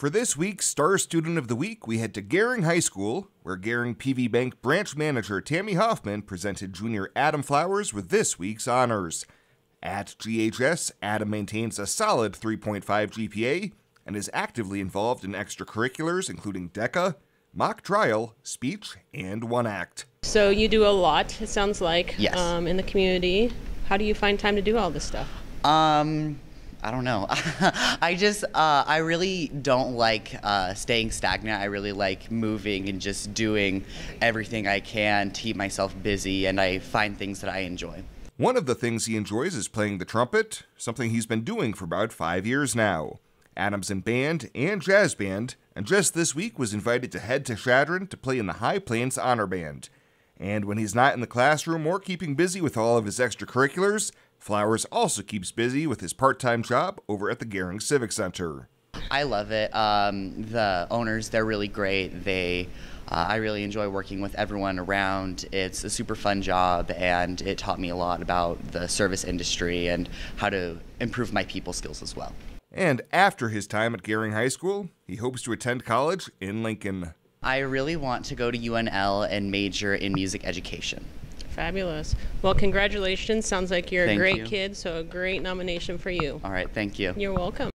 For this week's Star Student of the Week, we head to Garing High School, where Garing PV Bank branch manager Tammy Hoffman presented junior Adam Flowers with this week's honors. At GHS, Adam maintains a solid 3.5 GPA and is actively involved in extracurriculars including DECA, mock trial, speech, and one act. So you do a lot, it sounds like, yes. Um, in the community. How do you find time to do all this stuff? Um, I don't know. I just, uh, I really don't like uh, staying stagnant. I really like moving and just doing everything I can to keep myself busy, and I find things that I enjoy. One of the things he enjoys is playing the trumpet, something he's been doing for about five years now. Adams in band and jazz band, and just this week was invited to head to Shadron to play in the High Plains Honor Band. And when he's not in the classroom or keeping busy with all of his extracurriculars, Flowers also keeps busy with his part time job over at the Garing Civic Center. I love it. Um, the owners, they're really great. They, uh, I really enjoy working with everyone around. It's a super fun job, and it taught me a lot about the service industry and how to improve my people skills as well. And after his time at Garing High School, he hopes to attend college in Lincoln. I really want to go to UNL and major in music education. Fabulous. Well, congratulations. Sounds like you're thank a great you. kid, so a great nomination for you. All right, thank you. You're welcome.